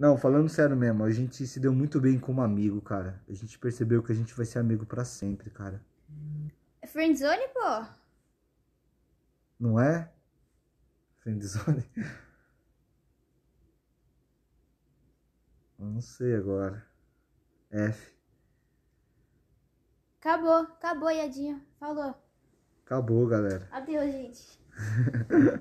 Não, falando sério mesmo, a gente se deu muito bem como amigo, cara. A gente percebeu que a gente vai ser amigo para sempre, cara. É friendzone, pô? Não é? Friendzone? Não sei agora. F. Acabou, acabou, Iadinho. Falou. Acabou, galera. Adeus, gente.